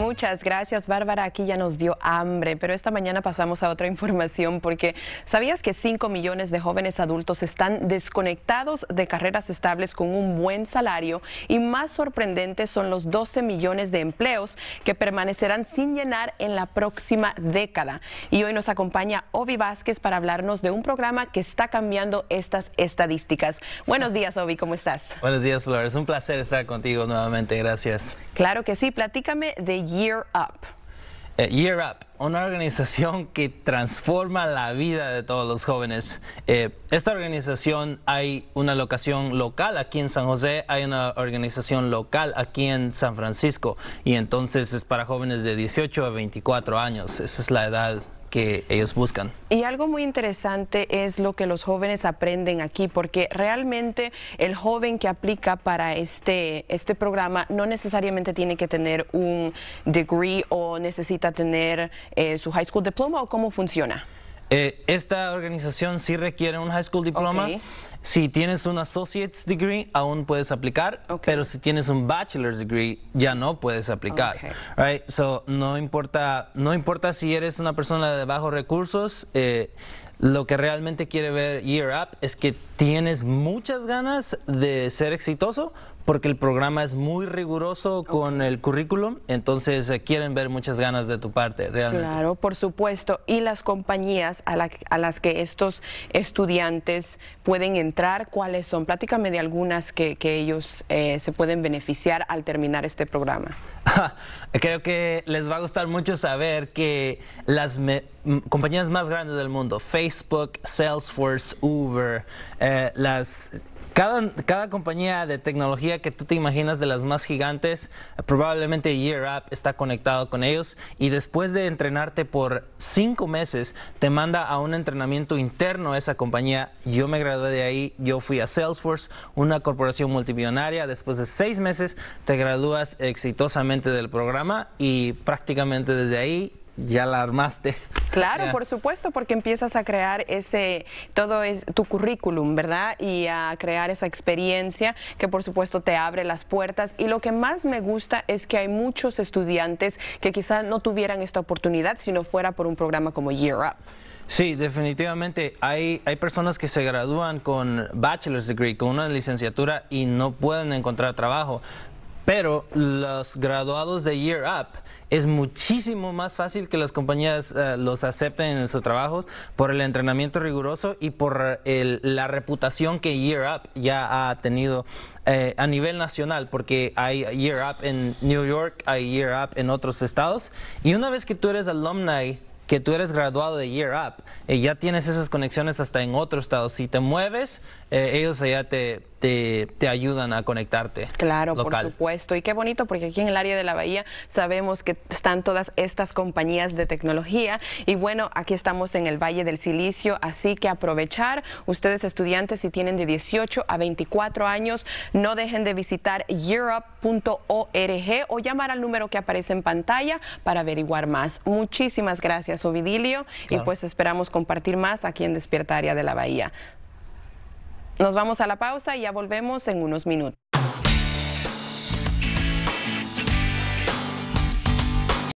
Muchas gracias, Bárbara. Aquí ya nos dio hambre, pero esta mañana pasamos a otra información porque ¿sabías que 5 millones de jóvenes adultos están desconectados de carreras estables con un buen salario? Y más sorprendente son los 12 millones de empleos que permanecerán sin llenar en la próxima década. Y hoy nos acompaña Ovi Vázquez para hablarnos de un programa que está cambiando estas estadísticas. Buenos días, Ovi, ¿cómo estás? Buenos días, Flores. Un placer estar contigo nuevamente. Gracias. Claro que sí. Platícame de Year Up. Eh, year Up, una organización que transforma la vida de todos los jóvenes. Eh, esta organización hay una locación local aquí en San José, hay una organización local aquí en San Francisco y entonces es para jóvenes de 18 a 24 años, esa es la edad que ellos buscan. Y algo muy interesante es lo que los jóvenes aprenden aquí, porque realmente el joven que aplica para este, este programa no necesariamente tiene que tener un degree o necesita tener eh, su high school diploma o cómo funciona. Eh, esta organización sí requiere un high school diploma. Si tienes un associate's degree, aún puedes aplicar, pero si tienes un bachelor's degree, ya no puedes aplicar. So, no importa, no importa si eres una persona de bajos recursos, eh, lo que realmente quiere ver Year Up es que tienes muchas ganas de ser exitoso, porque el programa es muy riguroso con el currículum, entonces eh, quieren ver muchas ganas de tu parte, realmente. Claro, por supuesto. Y las compañías a, las que estos estudiantes pueden entrar, ¿cuáles son? Platícame de algunas que, ellos eh, se pueden beneficiar al terminar este programa. Creo que les va a gustar mucho saber que las compañías más grandes del mundo, Facebook, Salesforce, Uber, eh, las cada, compañía de tecnología que tú te imaginas de las más gigantes, probablemente Year Up está conectado con ellos y después de entrenarte por cinco meses, te manda a un entrenamiento interno a esa compañía. Yo me gradué de ahí, yo fui a Salesforce, una corporación multimillonaria. Después de seis meses, te gradúas exitosamente del programa y prácticamente desde ahí ya la armaste. Claro, por supuesto, porque empiezas a crear ese, todo es tu currículum, ¿verdad? Y a crear esa experiencia que por supuesto te abre las puertas. Y lo que más me gusta es que hay muchos estudiantes que quizás no tuvieran esta oportunidad si no fuera por un programa como Year Up. Sí, definitivamente. Hay, hay personas que se gradúan con bachelor's degree, con una licenciatura y no pueden encontrar trabajo pero los graduados de Year Up es muchísimo más fácil que las compañías eh, los acepten en sus trabajos por el entrenamiento riguroso y por la reputación que Year Up ya ha tenido eh, a nivel nacional, porque hay Year Up en New York, hay Year Up en otros estados, y una vez que tú eres alumni que tú eres graduado de Year Up, eh, ya tienes esas conexiones hasta en otros estados. Si te mueves, ellos allá te, te, ayudan a conectarte. Claro, por supuesto. Y qué bonito, porque aquí en el área de la Bahía sabemos que están todas estas compañías de tecnología. Y bueno, aquí estamos en el Valle del Silicio, así que aprovechar. Ustedes, estudiantes, si tienen de 18 a 24 años, no dejen de visitar europe.org o llamar al número que aparece en pantalla para averiguar más. Muchísimas gracias, Ovidilio. Y pues esperamos compartir más aquí en Despierta Área de la Bahía. Nos vamos a la pausa y ya volvemos en unos minutos.